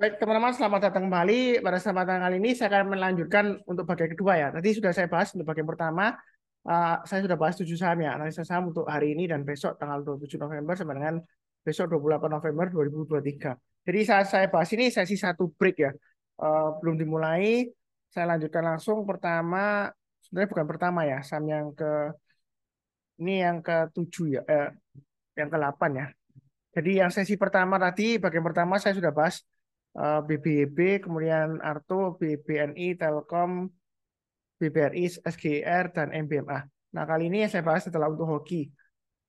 Baik, teman-teman selamat datang kembali. Pada kesempatan kali ini saya akan melanjutkan untuk bagian kedua ya. Tadi sudah saya bahas untuk bagian pertama, eh, saya sudah bahas tujuh saham ya, analisa saham untuk hari ini dan besok tanggal 27 November sampai dengan besok 28 November 2023. Jadi saat saya bahas ini sesi satu break ya. Eh, belum dimulai, saya lanjutkan langsung pertama, sebenarnya bukan pertama ya, saham yang ke ini yang ke tujuh ya, eh, yang ke delapan ya. Jadi yang sesi pertama tadi, bagian pertama saya sudah bahas BBB, eh, e kemudian Arto, BBNI, Telkom, BBRI, SGR, dan MBMA. Nah, kali ini saya bahas setelah untuk hoki.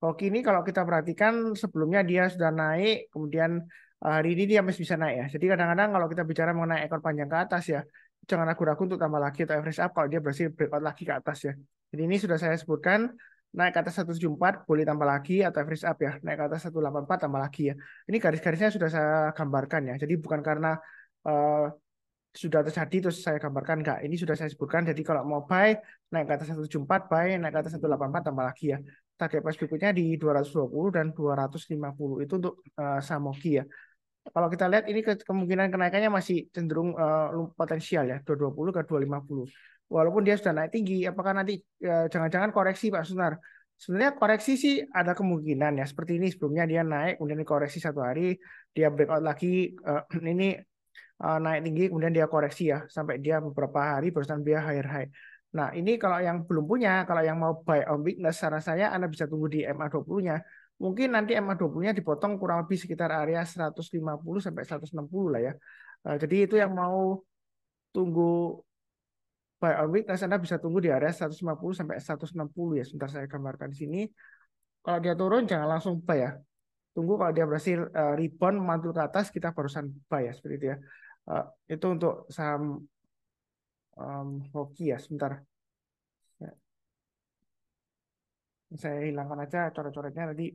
Hoki ini kalau kita perhatikan sebelumnya dia sudah naik, kemudian eh, hari ini dia masih bisa naik ya. Jadi kadang-kadang kalau kita bicara mengenai ekor panjang ke atas ya, jangan ragu-ragu untuk tambah lagi atau average up kalau dia berhasil breakout lagi ke atas ya. Jadi ini sudah saya sebutkan naik ke atas 174 boleh tambah lagi atau average up ya naik ke atas 184 tambah lagi ya ini garis-garisnya sudah saya gambarkan ya jadi bukan karena uh, sudah terjadi terus saya gambarkan enggak ini sudah saya sebutkan jadi kalau mau buy naik ke atas 174 buy naik ke atas 184 tambah lagi ya target price berikutnya di 220 dan 250 itu untuk uh, Samoki ya kalau kita lihat ini kemungkinan kenaikannya masih cenderung uh, potensial ya 220 ke 250 walaupun dia sudah naik tinggi apakah nanti ya, jangan-jangan koreksi Pak Sunar sebenarnya koreksi sih ada kemungkinan ya seperti ini sebelumnya dia naik kemudian dikoreksi satu hari dia breakout lagi uh, ini uh, naik tinggi kemudian dia koreksi ya sampai dia beberapa hari barusan dia higher high nah ini kalau yang belum punya kalau yang mau buy on weakness saran saya Anda bisa tunggu di MA 20 nya mungkin nanti MA 20 nya dipotong kurang lebih sekitar area 150 sampai 160 lah ya eh, jadi itu yang mau tunggu buy on weakness Anda bisa tunggu di area 150 sampai 160 ya. Sebentar saya gambarkan di sini. Kalau dia turun jangan langsung buy ya. Tunggu kalau dia berhasil uh, rebound memantul ke atas kita barusan buy ya seperti itu ya. Uh, itu untuk saham um, hoki ya sebentar. Ya. Saya hilangkan aja coret-coretnya tadi.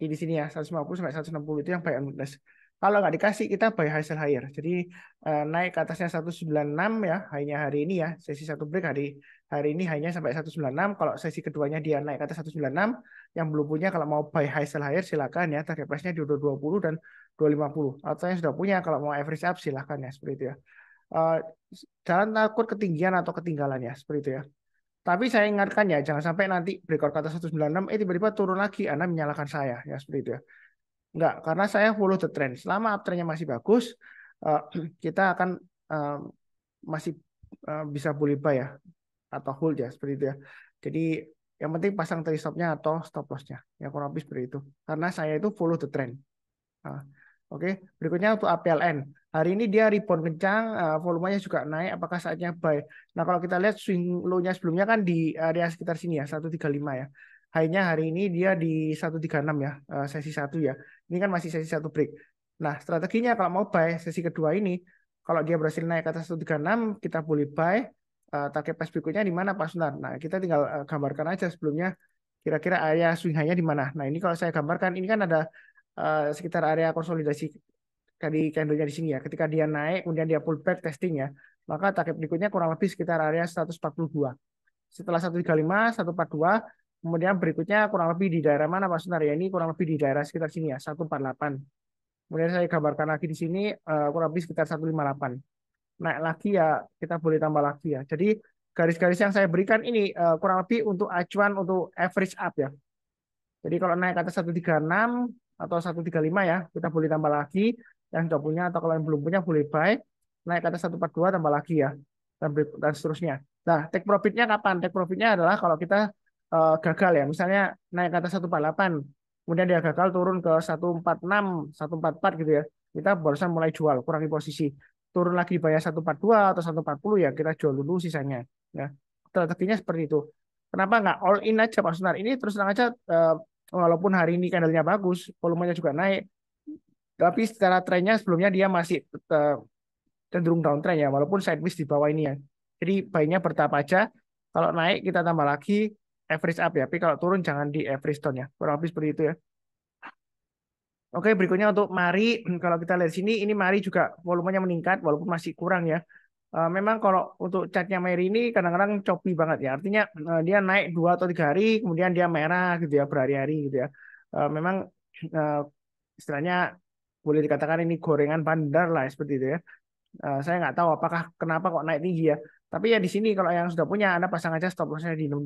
Ini di sini ya 150 sampai 160 itu yang buy on weakness. Kalau nggak dikasih, kita buy high sell higher. Jadi eh, naik ke atasnya 196 ya, hanya hari ini ya, sesi satu break hari hari ini hanya sampai 196. Kalau sesi keduanya dia naik ke atas 196, yang belum punya kalau mau buy high sell higher silakan ya, target price-nya di 220 dan 250. Atau yang sudah punya kalau mau average up silakan ya, seperti itu ya. Eh, jangan takut ketinggian atau ketinggalan ya, seperti itu ya. Tapi saya ingatkan ya, jangan sampai nanti breakout kata 196, eh tiba-tiba turun lagi, Anda menyalahkan saya, ya seperti itu ya. Enggak, karena saya follow the trend. Selama uptrendnya masih bagus, eh, kita akan eh, masih eh, bisa beli buy ya atau hold ya seperti itu ya. Jadi yang penting pasang tadi stopnya atau stop lossnya. Ya kurang lebih seperti itu. Karena saya itu follow the trend. Ah, oke, berikutnya untuk APLN. Hari ini dia rebound kencang, volumenya juga naik. Apakah saatnya buy? Nah, kalau kita lihat swing low-nya sebelumnya kan di area sekitar sini ya, 135 ya hanya hari ini dia di 136 ya, eh, sesi 1 ya. Ini kan masih sesi 1 break. Nah, strateginya kalau mau buy sesi kedua ini, kalau dia berhasil naik ke atas 136, kita boleh buy. Eh, target pas berikutnya di mana Pak Sunar? Nah, kita tinggal eh, gambarkan aja sebelumnya kira-kira area swing high-nya di mana. Nah, ini kalau saya gambarkan, ini kan ada sekitar area konsolidasi candle candlenya di sini ya. Ketika dia naik, kemudian dia pullback testing ya. Maka target berikutnya kurang lebih sekitar area 142 setelah 135, 142, Kemudian berikutnya kurang lebih di daerah mana Pak Sunar ya? Ini kurang lebih di daerah sekitar sini ya, 148. Kemudian saya gambarkan lagi di sini eh, kurang lebih sekitar 158. Naik lagi ya, kita boleh tambah lagi ya. Jadi garis-garis yang saya berikan ini eh, kurang lebih untuk acuan untuk average up ya. Jadi kalau naik ke atas 136 atau 135 ya, kita boleh tambah lagi. Yang sudah punya atau kalau yang belum punya boleh buy. Naik ke atas 142 tambah lagi ya. Dan, dan seterusnya. Nah, take profitnya kapan? Take profitnya adalah kalau kita uh, gagal ya misalnya naik ke atas 148 kemudian dia gagal turun ke 146 144 gitu ya kita barusan mulai jual kurangi posisi turun lagi bayar 142 atau 140 ya kita jual dulu sisanya ya strateginya seperti itu kenapa nggak all in aja Pak Sunar ini terus terang aja uh, walaupun hari ini candle-nya bagus volumenya juga naik tapi secara trennya sebelumnya dia masih eh, cenderung downtrend ya walaupun sideways di bawah ini ya jadi bayinya bertahap aja kalau naik kita tambah lagi average up ya. Tapi kalau turun jangan di average down ya. Kurang lebih seperti itu ya. Oke, berikutnya untuk mari. Kalau kita lihat sini, ini mari juga volumenya meningkat walaupun masih kurang ya. Eh, memang kalau untuk catnya Mary ini kadang-kadang copi banget ya. Artinya eh, dia naik dua atau tiga hari, kemudian dia merah gitu ya berhari-hari gitu ya. Eh, memang istilahnya boleh dikatakan ini gorengan bandar lah ya, seperti itu ya. saya nggak tahu apakah kenapa kok naik tinggi ya. Tapi ya di sini kalau yang sudah punya Anda pasang aja stop lossnya di 62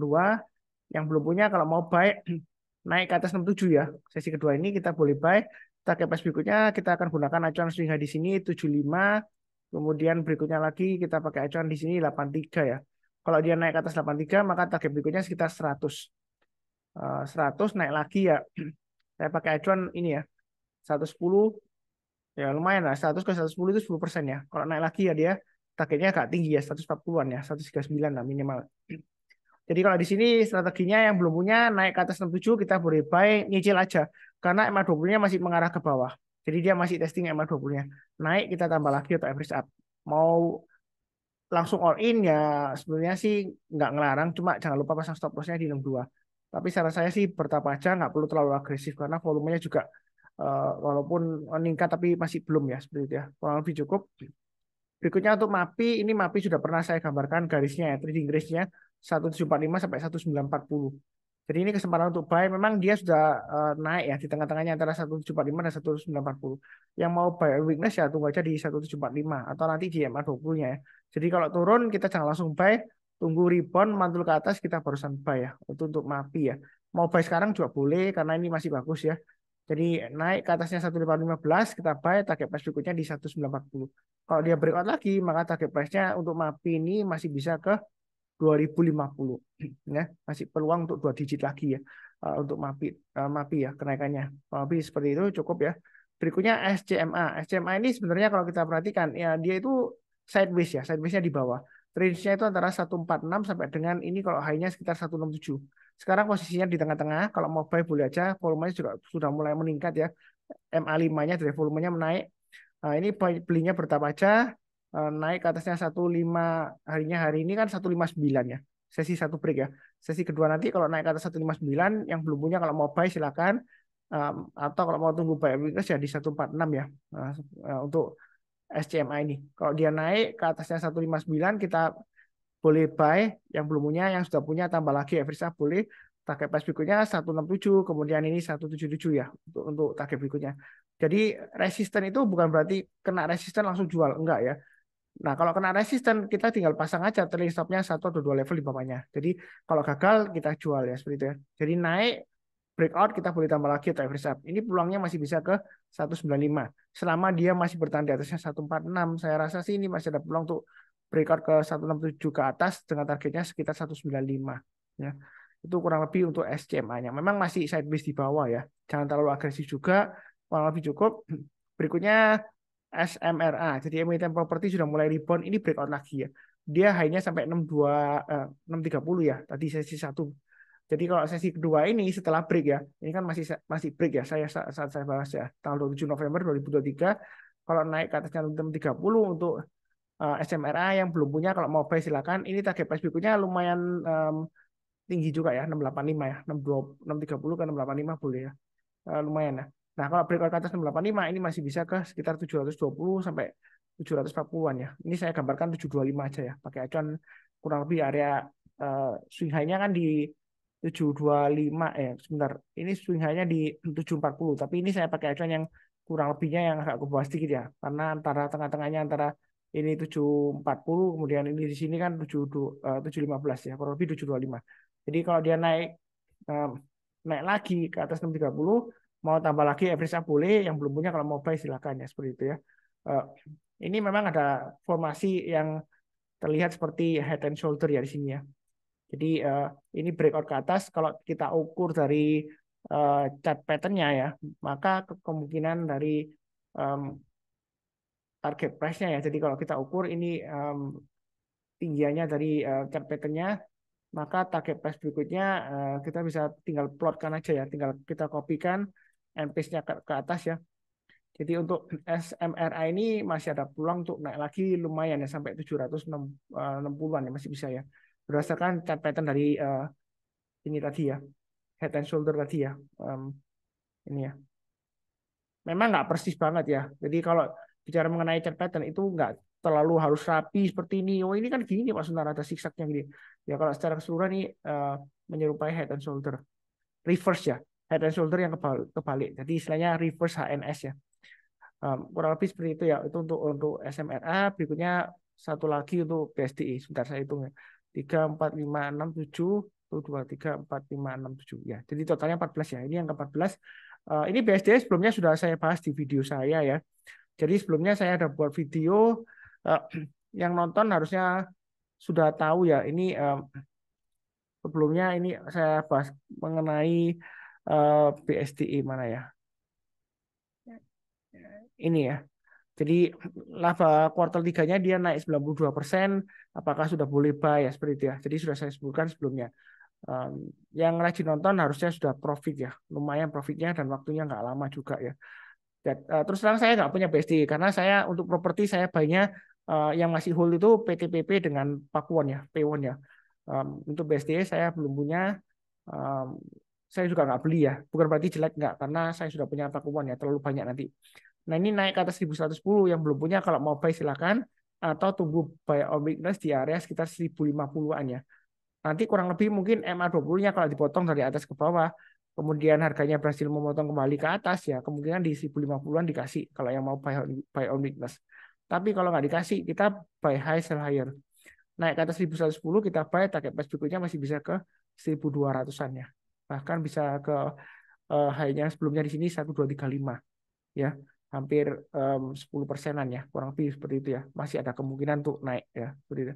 yang belum punya kalau mau buy naik ke atas 67 ya. Sesi kedua ini kita boleh buy. Target price berikutnya kita akan gunakan acuan swing di sini 75. Kemudian berikutnya lagi kita pakai acuan di sini 83 ya. Kalau dia naik ke atas 83 maka target berikutnya sekitar 100. 100 eh, naik lagi ya. Saya pakai acuan ini ya. 110 ya lumayan lah 100 ke 110 itu 10 persen ya kalau naik lagi ya dia targetnya agak tinggi ya 140-an ya 139 lah minimal Jadi kalau di sini strateginya yang belum punya naik ke atas 67 kita boleh buy nyicil aja karena MA 20-nya masih mengarah ke bawah. Jadi dia masih testing MA 20-nya. Naik kita tambah lagi atau average up. Mau langsung all in ya sebenarnya sih nggak ngelarang cuma jangan lupa pasang stop loss-nya di 62. Tapi saran saya sih bertapa aja nggak perlu terlalu agresif karena volumenya juga eh, walaupun meningkat tapi masih belum ya seperti itu ya. Kurang lebih cukup. Berikutnya untuk MAPI, ini MAPI sudah pernah saya gambarkan garisnya ya, trading range-nya. 1745 sampai 1940. Jadi ini kesempatan untuk buy. Memang dia sudah eh, naik ya di tengah-tengahnya antara 1745 dan 1940. Yang mau buy weakness ya tunggu aja di 1745 atau nanti di MA 20 ya. Jadi kalau turun kita jangan langsung buy, tunggu rebound mantul ke atas kita barusan buy ya. Itu untuk MAPI ya. Mau buy sekarang juga boleh karena ini masih bagus ya. Jadi naik ke atasnya 1515 kita buy target price berikutnya di 1940. Kalau dia breakout lagi maka target price-nya untuk MAPI ini masih bisa ke 2050 ya masih peluang untuk dua digit lagi ya eh, untuk MAPI eh, MAPI ya kenaikannya MAPI seperti itu cukup ya berikutnya SCMA SCMA ini sebenarnya kalau kita perhatikan ya dia itu sideways ya sidewaysnya di bawah range-nya itu antara 146 sampai dengan ini kalau high-nya sekitar 167. Sekarang posisinya di tengah-tengah, kalau mau buy boleh aja, volumenya juga sudah mulai meningkat ya. MA5-nya dari volumenya menaik. Nah, ini belinya bertapa aja, Eh, naik ke atasnya 15 harinya hari ini kan 159 ya. Sesi satu break ya. Sesi kedua nanti kalau naik ke atas 159 yang belum punya kalau mau buy silakan atau kalau mau tunggu buy weakness ya di 146 ya. Nah, untuk SCMA ini. Kalau dia naik ke atasnya 159 kita boleh buy yang belum punya, yang sudah punya tambah lagi average boleh target price berikutnya 167, kemudian ini 177 ya untuk, untuk target berikutnya. Jadi resisten itu bukan berarti kena resisten langsung jual, enggak ya. Nah, kalau kena resisten, kita tinggal pasang aja trailing stopnya satu atau dua level di bawahnya. Jadi, kalau gagal, kita jual ya, seperti itu ya. Jadi, naik, breakout, kita boleh tambah lagi atau average up. Ini peluangnya masih bisa ke 195. Selama dia masih bertahan di atasnya 146, saya rasa sih ini masih ada peluang untuk breakout ke 167 ke atas dengan targetnya sekitar 195. Ya. Itu kurang lebih untuk SCMA-nya. Memang masih sideways di bawah ya. Jangan terlalu agresif juga, kurang lebih cukup. Berikutnya SMRA. Jadi emiten properti sudah mulai rebound, ini breakout lagi ya. Dia hanya sampai 62 630 eh, ya tadi sesi satu. Jadi kalau sesi kedua ini setelah break ya. Ini kan masih masih break ya. Saya saat saya bahas ya tanggal 27 November 2023 kalau naik ke atasnya 630 untuk uh, eh, SMRA yang belum punya kalau mau buy silakan. Ini target price berikutnya lumayan um, tinggi juga ya 685 ya. 62 630 ke 685 boleh ya. Uh, lumayan ya. Nah, kalau breakout ke atas 685 ini masih bisa ke sekitar 720 sampai 740-an ya. Ini saya gambarkan 725 aja ya, pakai acuan kurang lebih area uh, swing high-nya kan di 725 eh sebentar. Ini swing high-nya di 740, tapi ini saya pakai acuan yang kurang lebihnya yang agak ke bawah sedikit ya. Karena antara tengah-tengahnya antara ini 740 kemudian ini di sini kan uh, 715 eh, ya, kurang lebih 725. Jadi kalau dia naik um, naik lagi ke atas 630 mau tambah lagi average boleh yang belum punya kalau mau buy silakan ya seperti itu ya. Eh, ini memang ada formasi yang terlihat seperti head and shoulder ya di sini ya. Jadi eh, ini breakout ke atas kalau kita ukur dari eh, chart patternnya ya, maka kemungkinan dari target price-nya ya. Jadi kalau kita ukur ini tingginya tinggiannya dari chart patternnya, maka target price berikutnya kita bisa tinggal plotkan aja ya, tinggal kita kopikan MPs-nya ke, ke atas ya. Jadi untuk SMRI ini masih ada peluang untuk naik lagi lumayan ya sampai 760-an eh, ya masih bisa ya. Berdasarkan chart pattern dari uh, ini tadi ya, head and shoulder tadi ya. Um, ini ya. Memang nggak persis banget ya. Jadi kalau bicara mengenai chart pattern itu nggak terlalu harus rapi seperti ini. Oh ini kan gini Pak Sundar ada siksaknya gini. Ya kalau secara keseluruhan ini uh, menyerupai head and shoulder. Reverse ya head and shoulder yang kebal kebalik. Jadi istilahnya reverse HNS ya. Um, kurang lebih seperti itu ya. Itu untuk untuk SMRA. Berikutnya satu lagi untuk PSDI. E. Sebentar saya hitung ya. 3, 4, 5, 6, 7, 1, 2, 3, 4, 5, 6, 7. Ya, jadi totalnya 14 ya. Ini yang ke-14. Uh, ehm, ini BSDI e sebelumnya sudah saya bahas di video saya ya. Jadi sebelumnya saya ada buat video uh, yang nonton harusnya sudah tahu ya. Ini um, sebelumnya ini saya bahas mengenai Eh, PSTI e mana ya? Ya, ya? Ini ya. Jadi laba kuartal tiganya dia naik 92 persen. Apakah sudah boleh buy ya seperti itu ya. Jadi sudah saya sebutkan sebelumnya. Um, yang rajin nonton harusnya sudah profit ya. Lumayan profitnya dan waktunya nggak lama juga ya. Dan, uh, eh, terus terang saya nggak punya BSD e karena saya untuk properti saya banyak uh, eh, yang masih hold itu PTPP dengan Pakuan ya, ya. p ya. Um, untuk BSD saya belum punya. Um, saya juga nggak beli ya. Bukan berarti jelek nggak, karena saya sudah punya takuan ya, terlalu banyak nanti. Nah ini naik ke atas 1110 yang belum punya kalau mau buy silakan atau tunggu buy on weakness di area sekitar 1050-an ya. Nanti kurang lebih mungkin MA20-nya kalau dipotong dari atas ke bawah, kemudian harganya berhasil memotong kembali ke atas ya, kemungkinan di 1050-an dikasih kalau yang mau buy on, buy on weakness. Tapi kalau nggak dikasih, kita buy high sell higher. Naik ke atas 1110 kita buy, target price berikutnya masih bisa ke 1200-an ya bahkan bisa ke uh, high-nya sebelumnya di sini satu dua tiga lima ya hampir um, 10 persenan ya kurang lebih seperti itu ya masih ada kemungkinan untuk naik ya seperti itu.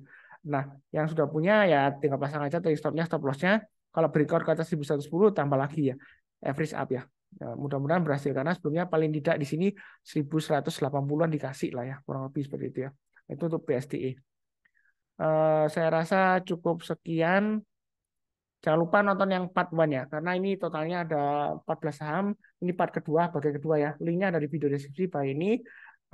Nah yang sudah punya ya tinggal pasang aja tadi stopnya stop lossnya kalau breakout ke atas sepuluh tambah lagi ya average up ya Nah, mudah-mudahan berhasil karena sebelumnya paling tidak di sini 1180-an dikasih lah ya kurang lebih seperti itu ya. Itu untuk PSTE. Uh, eh, saya rasa cukup sekian Jangan lupa nonton yang part 1 ya, karena ini totalnya ada 14 saham. Ini part kedua, bagian kedua ya. Linknya ada di video deskripsi by ini.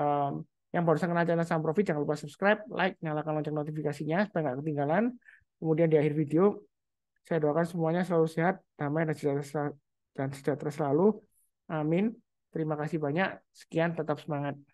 Um, yang baru kenal channel Saham Profit, jangan lupa subscribe, like, nyalakan lonceng notifikasinya supaya nggak ketinggalan. Kemudian di akhir video, saya doakan semuanya selalu sehat, damai, dan sejahtera, dan sejahtera selalu. Amin. Terima kasih banyak. Sekian, tetap semangat.